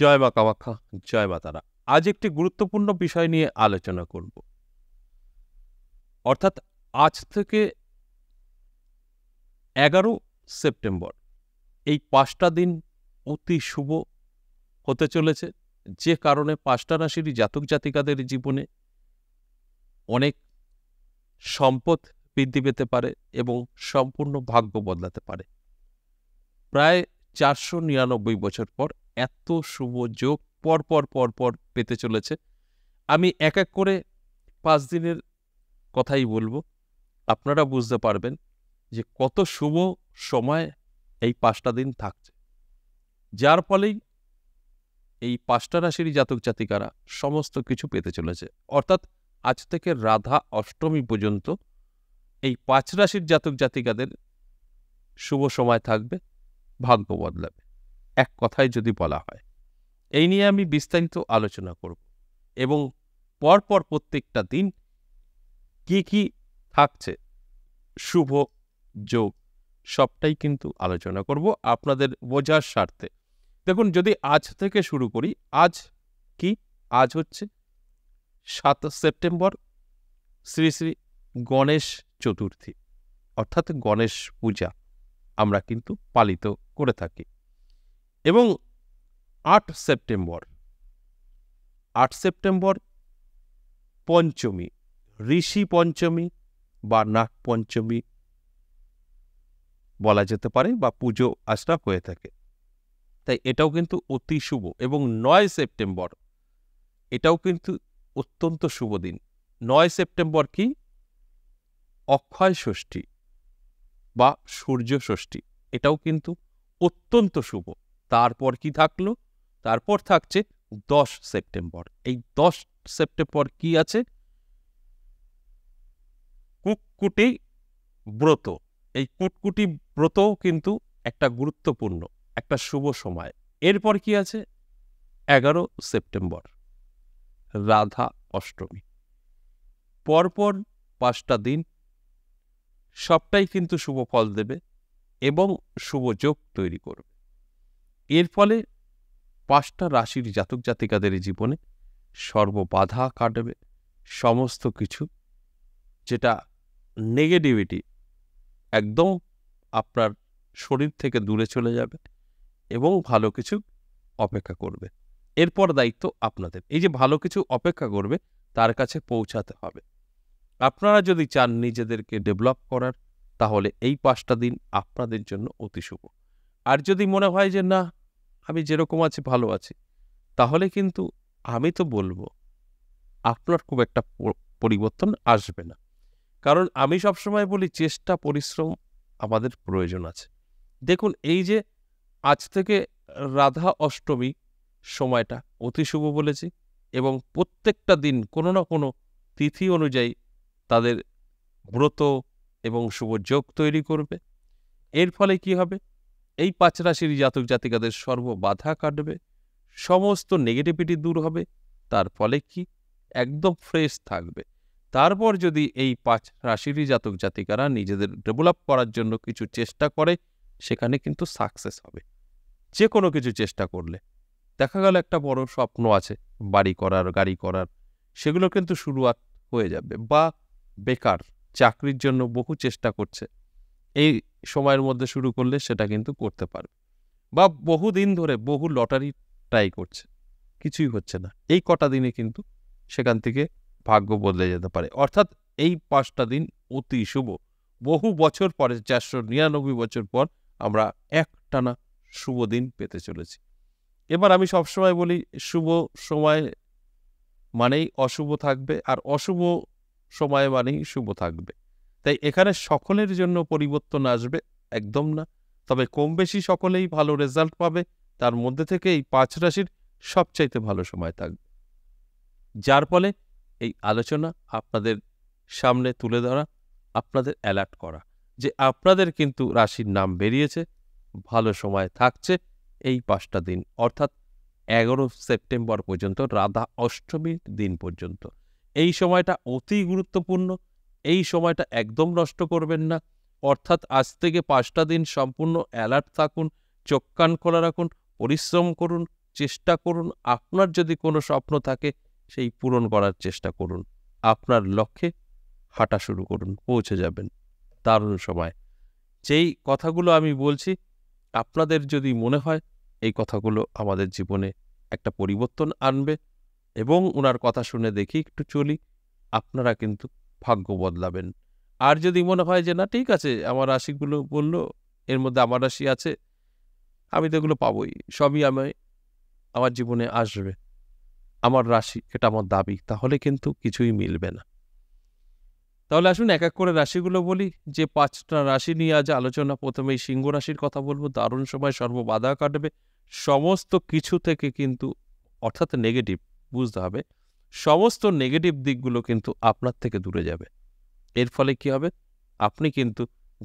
জয় মা কামাখ্যা জয় মা তারা আজ একটি গুরুত্বপূর্ণ বিষয় নিয়ে আলোচনা করব অর্থাৎ আজ থেকে এগারো সেপ্টেম্বর এই পাঁচটা দিন অতি শুভ হতে চলেছে যে কারণে পাঁচটা রাশিরই জাতক জাতিকাদের জীবনে অনেক সম্পদ বৃদ্ধি পেতে পারে এবং সম্পূর্ণ ভাগ্য বদলাতে পারে প্রায় চারশো নিরানব্বই বছর পর এত শুভ যোগ পরপর পরপর পেতে চলেছে আমি এক এক করে পাঁচ দিনের কথাই বলবো আপনারা বুঝতে পারবেন যে কত শুভ সময় এই পাঁচটা দিন থাকছে যার ফলেই এই পাঁচটা রাশির জাতক জাতিকারা সমস্ত কিছু পেতে চলেছে অর্থাৎ আজ থেকে রাধা অষ্টমী পর্যন্ত এই পাঁচ রাশির জাতক জাতিকাদের শুভ সময় থাকবে ভাগ্য বদলাবে এক কথায় যদি বলা হয় এই নিয়ে আমি বিস্তারিত আলোচনা করব এবং পরপর প্রত্যেকটা দিন কি কি থাকছে শুভ যোগ সবটাই কিন্তু আলোচনা করব আপনাদের বোঝার স্বার্থে দেখুন যদি আজ থেকে শুরু করি আজ কি আজ হচ্ছে সাত সেপ্টেম্বর শ্রী শ্রী গণেশ চতুর্থী অর্থাৎ গণেশ পূজা আমরা কিন্তু পালিত করে থাকি এবং আট সেপ্টেম্বর আট সেপ্টেম্বর পঞ্চমী ঋষি পঞ্চমী বা নাগ পঞ্চমী বলা যেতে পারে বা পুজো আশরা হয়ে থাকে তাই এটাও কিন্তু অতি শুভ এবং নয় সেপ্টেম্বর এটাও কিন্তু অত্যন্ত শুভ দিন নয় সেপ্টেম্বর কি অক্ষয় ষষ্ঠী বা সূর্য ষষ্ঠী এটাও কিন্তু অত্যন্ত শুভ তারপর কি থাকলো তারপর থাকছে দশ সেপ্টেম্বর এই দশ সেপ্টেম্বর কি আছে কুটকুটি ব্রত এই কুটকুটি ব্রত কিন্তু একটা গুরুত্বপূর্ণ একটা শুভ সময় এরপর কি আছে এগারো সেপ্টেম্বর রাধা অষ্টমী পরপর পাঁচটা দিন সবটাই কিন্তু শুভ ফল দেবে এবং শুভ যোগ তৈরি করবে এর ফলে পাঁচটা রাশির জাতক জাতিকাদের জীবনে সর্ববাধা কাটবে সমস্ত কিছু যেটা নেগেটিভিটি একদম আপনার শরীর থেকে দূরে চলে যাবে এবং ভালো কিছু অপেক্ষা করবে এরপর দায়িত্ব আপনাদের এই যে ভালো কিছু অপেক্ষা করবে তার কাছে পৌঁছাতে হবে আপনারা যদি চান নিজেদেরকে ডেভেলপ করার তাহলে এই পাঁচটা দিন আপনাদের জন্য অতি শুভ আর যদি মনে হয় যে না আমি যেরকম আছি ভালো আছি তাহলে কিন্তু আমি তো বলবো আপনার খুব একটা পরিবর্তন আসবে না কারণ আমি সবসময় বলি চেষ্টা পরিশ্রম আমাদের প্রয়োজন আছে দেখুন এই যে আজ থেকে রাধা অষ্টমী সময়টা অতি শুভ বলেছি এবং প্রত্যেকটা দিন কোনো না কোনো তিথি অনুযায়ী তাদের ব্রত এবং শুভ যোগ তৈরি করবে এর ফলে কি হবে এই পাঁচ রাশির জাতক জাতিকাদের সর্ব বাধা কাটবে সমস্ত নেগেটিভিটি দূর হবে তার ফলে কি একদম ফ্রেশ থাকবে তারপর যদি এই পাঁচ রাশিরই জাতক জাতিকারা নিজেদের ডেভেলপ করার জন্য কিছু চেষ্টা করে সেখানে কিন্তু সাকসেস হবে যে কোনো কিছু চেষ্টা করলে দেখা গেল একটা বড় স্বপ্ন আছে বাড়ি করার গাড়ি করার সেগুলো কিন্তু শুরুয়াত হয়ে যাবে বা বেকার চাকরির জন্য বহু চেষ্টা করছে এই সময়ের মধ্যে শুরু করলে সেটা কিন্তু করতে পারবে বা বহুদিন ধরে বহু লটারি ট্রাই করছে কিছুই হচ্ছে না এই কটা দিনে কিন্তু সেখান থেকে ভাগ্য বদলে যেতে পারে অর্থাৎ এই পাঁচটা দিন অতি শুভ বহু বছর পরে চারশো নিরানব্বই বছর পর আমরা একটানা শুভ দিন পেতে চলেছি এবার আমি সবসময় বলি শুভ সময় মানেই অশুভ থাকবে আর অশুভ সময় মানেই শুভ থাকবে তাই এখানে সকলের জন্য পরিবর্তন আসবে একদম না তবে কম বেশি সকলেই ভালো রেজাল্ট পাবে তার মধ্যে থেকে এই পাঁচ রাশির সবচাইতে ভালো সময় থাকবে যার ফলে এই আলোচনা আপনাদের সামনে তুলে ধরা আপনাদের অ্যালার্ট করা যে আপনাদের কিন্তু রাশির নাম বেরিয়েছে ভালো সময় থাকছে এই পাঁচটা দিন অর্থাৎ এগারো সেপ্টেম্বর পর্যন্ত রাধা অষ্টমীর দিন পর্যন্ত এই সময়টা অতি গুরুত্বপূর্ণ এই সময়টা একদম নষ্ট করবেন না অর্থাৎ আজ থেকে পাঁচটা দিন সম্পূর্ণ অ্যালার্ট থাকুন চোখ কান খোলা রাখুন পরিশ্রম করুন চেষ্টা করুন আপনার যদি কোনো স্বপ্ন থাকে সেই পূরণ করার চেষ্টা করুন আপনার লক্ষ্যে হাঁটা শুরু করুন পৌঁছে যাবেন দারুণ সময় যেই কথাগুলো আমি বলছি আপনাদের যদি মনে হয় এই কথাগুলো আমাদের জীবনে একটা পরিবর্তন আনবে এবং ওনার কথা শুনে দেখি একটু চলি আপনারা কিন্তু ভাগ্য বদলাবেন আর যদি মনে হয় যে না ঠিক আছে আমার রাশিগুলো বলল এর মধ্যে আমার রাশি আছে আমি তো এগুলো পাবই সবই আমি আমার জীবনে আসবে আমার রাশি এটা আমার দাবি তাহলে কিন্তু কিছুই মিলবে না তাহলে আসুন এক এক করে রাশিগুলো বলি যে পাঁচটা রাশি নিয়ে আজ আলোচনা প্রথমেই সিংহ রাশির কথা বলবো দারুণ সময় সর্ববাধা কাটবে সমস্ত কিছু থেকে কিন্তু অর্থাৎ নেগেটিভ বুঝতে হবে সমস্ত নেগেটিভ দিকগুলো কিন্তু আপনার থেকে দূরে যাবে এর ফলে কি হবে আপনি কিন্তু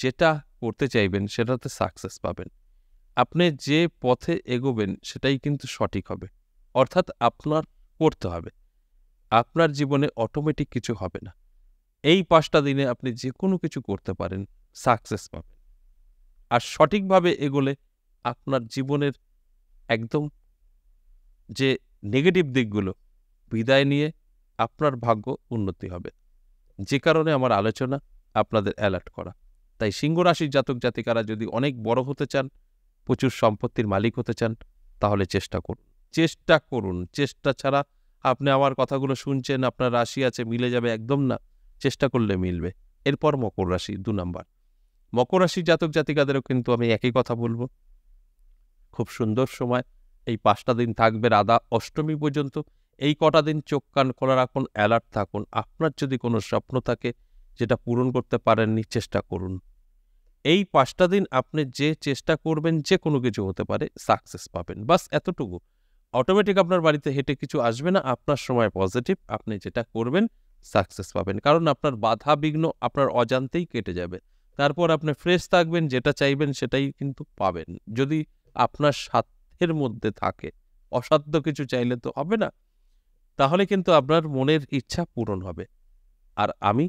যেটা করতে চাইবেন সেটাতে সাকসেস পাবেন আপনি যে পথে এগোবেন সেটাই কিন্তু সঠিক হবে অর্থাৎ আপনার করতে হবে আপনার জীবনে অটোমেটিক কিছু হবে না এই পাঁচটা দিনে আপনি যে কোনো কিছু করতে পারেন সাকসেস পাবেন আর সঠিকভাবে এগোলে আপনার জীবনের একদম যে নেগেটিভ দিকগুলো বিদায় নিয়ে আপনার ভাগ্য উন্নতি হবে যে কারণে আমার আলোচনা আপনাদের অ্যালার্ট করা তাই সিংহ রাশির জাতক জাতিকারা যদি অনেক বড় হতে চান প্রচুর সম্পত্তির মালিক হতে চান তাহলে চেষ্টা করুন চেষ্টা করুন চেষ্টা ছাড়া আপনি আমার কথাগুলো শুনছেন আপনার রাশি আছে মিলে যাবে একদম না চেষ্টা করলে মিলবে এরপর মকর রাশি দু নম্বর মকর রাশির জাতক জাতিকাদেরও কিন্তু আমি একই কথা বলবো খুব সুন্দর সময় এই পাঁচটা দিন থাকবে রাধা অষ্টমী পর্যন্ত এই কটা দিন চোখ কান খোলা রাখুন অ্যালার্ট থাকুন আপনার যদি কোনো স্বপ্ন থাকে যেটা পূরণ করতে পারেননি চেষ্টা করুন এই পাঁচটা দিন আপনি যে চেষ্টা করবেন যে কোনো কিছু হতে পারে সাকসেস পাবেন বাস এতটুকু অটোমেটিক আপনার বাড়িতে হেঁটে কিছু আসবে না আপনার সময় পজিটিভ আপনি যেটা করবেন সাকসেস পাবেন কারণ আপনার বাধা বিঘ্ন আপনার অজান্তেই কেটে যাবে তারপর আপনি ফ্রেশ থাকবেন যেটা চাইবেন সেটাই কিন্তু পাবেন যদি আপনার সাধ্যের মধ্যে থাকে অসাধ্য কিছু চাইলে তো হবে না তাহলে কিন্তু আপনার মনের ইচ্ছা পূরণ হবে আর আমি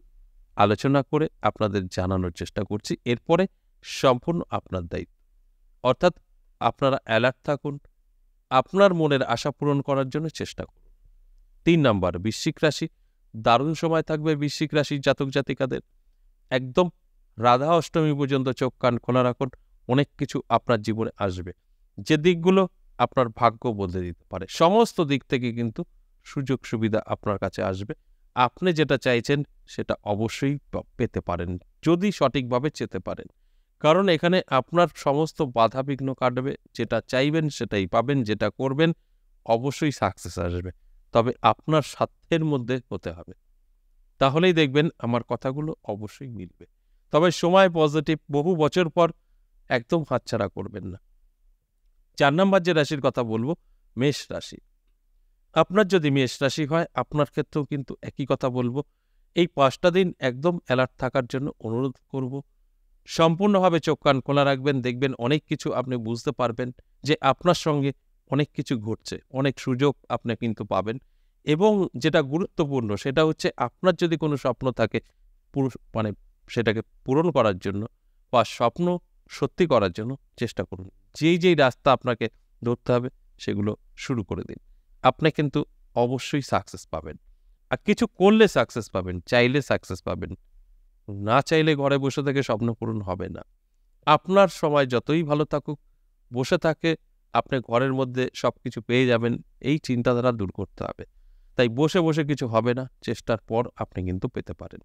আলোচনা করে আপনাদের জানানোর চেষ্টা করছি এরপরে সম্পূর্ণ আপনার দায়িত্ব অর্থাৎ আপনারা অ্যালার্ট থাকুন আপনার মনের আশা পূরণ করার জন্য চেষ্টা করুন তিন নম্বর বৃশ্চিক রাশি দারুণ সময় থাকবে বৃশ্চিক রাশির জাতক জাতিকাদের একদম রাধা অষ্টমী পর্যন্ত চোখ কান খোলা রাখুন অনেক কিছু আপনার জীবনে আসবে যে দিকগুলো আপনার ভাগ্য বদলে দিতে পারে সমস্ত দিক থেকে কিন্তু সুযোগ সুবিধা আপনার কাছে আসবে আপনি যেটা চাইছেন সেটা অবশ্যই পেতে পারেন যদি সঠিকভাবে চেতে পারেন কারণ এখানে আপনার সমস্ত বাধা বিঘ্ন কাটবে যেটা চাইবেন সেটাই পাবেন যেটা করবেন অবশ্যই সাকসেস আসবে তবে আপনার স্বার্থের মধ্যে হতে হবে তাহলেই দেখবেন আমার কথাগুলো অবশ্যই মিলবে তবে সময় পজিটিভ বহু বছর পর একদম হাতছাড়া করবেন না চার নম্বর যে রাশির কথা বলবো মেষ রাশি আপনার যদি মেষ রাশি হয় আপনার ক্ষেত্রেও কিন্তু একই কথা বলবো এই পাঁচটা দিন একদম অ্যালার্ট থাকার জন্য অনুরোধ করব সম্পূর্ণভাবে চোখ কান খোলা রাখবেন দেখবেন অনেক কিছু আপনি বুঝতে পারবেন যে আপনার সঙ্গে অনেক কিছু ঘটছে অনেক সুযোগ আপনি কিন্তু পাবেন এবং যেটা গুরুত্বপূর্ণ সেটা হচ্ছে আপনার যদি কোনো স্বপ্ন থাকে মানে সেটাকে পূরণ করার জন্য বা স্বপ্ন সত্যি করার জন্য চেষ্টা করুন যেই যেই রাস্তা আপনাকে ধরতে হবে সেগুলো শুরু করে দিন আপনি কিন্তু অবশ্যই সাকসেস পাবেন আর কিছু করলে সাকসেস পাবেন চাইলে সাকসেস পাবেন না চাইলে ঘরে বসে থেকে স্বপ্ন পূরণ হবে না আপনার সময় যতই ভালো থাকুক বসে থাকে আপনি ঘরের মধ্যে সব কিছু পেয়ে যাবেন এই চিন্তাধারা দূর করতে হবে তাই বসে বসে কিছু হবে না চেষ্টার পর আপনি কিন্তু পেতে পারেন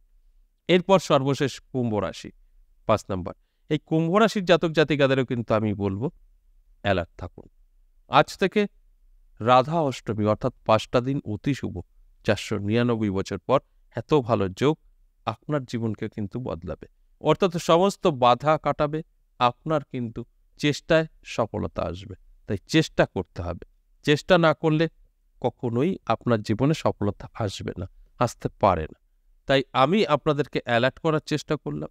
এরপর সর্বশেষ কুম্ভ রাশি পাঁচ নম্বর এই কুম্ভ রাশির জাতক জাতিকাদেরও কিন্তু আমি বলবো অ্যালার্ট থাকুন আজ থেকে রাধা অষ্টমী অর্থাৎ পাঁচটা দিন অতি শুভ চারশো নিরানব্বই বছর পর এত ভালো যোগ আপনার জীবনকে কিন্তু বদলাবে অর্থাৎ সমস্ত বাধা কাটাবে আপনার কিন্তু চেষ্টায় সফলতা আসবে তাই চেষ্টা করতে হবে চেষ্টা না করলে কখনোই আপনার জীবনে সফলতা আসবে না আসতে পারে না তাই আমি আপনাদেরকে অ্যালার্ট করার চেষ্টা করলাম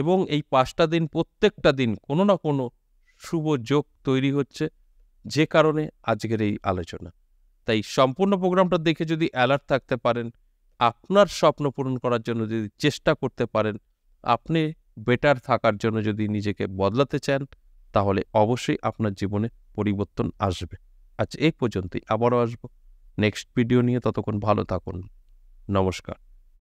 এবং এই পাঁচটা দিন প্রত্যেকটা দিন কোনো না কোনো শুভ যোগ তৈরি হচ্ছে যে কারণে আজকের এই আলোচনা তাই সম্পূর্ণ প্রোগ্রামটা দেখে যদি অ্যালার্ট থাকতে পারেন আপনার স্বপ্ন পূরণ করার জন্য যদি চেষ্টা করতে পারেন আপনি বেটার থাকার জন্য যদি নিজেকে বদলাতে চান তাহলে অবশ্যই আপনার জীবনে পরিবর্তন আসবে আচ্ছা এই পর্যন্তই আবারও আসবো নেক্সট ভিডিও নিয়ে ততক্ষণ ভালো থাকুন নমস্কার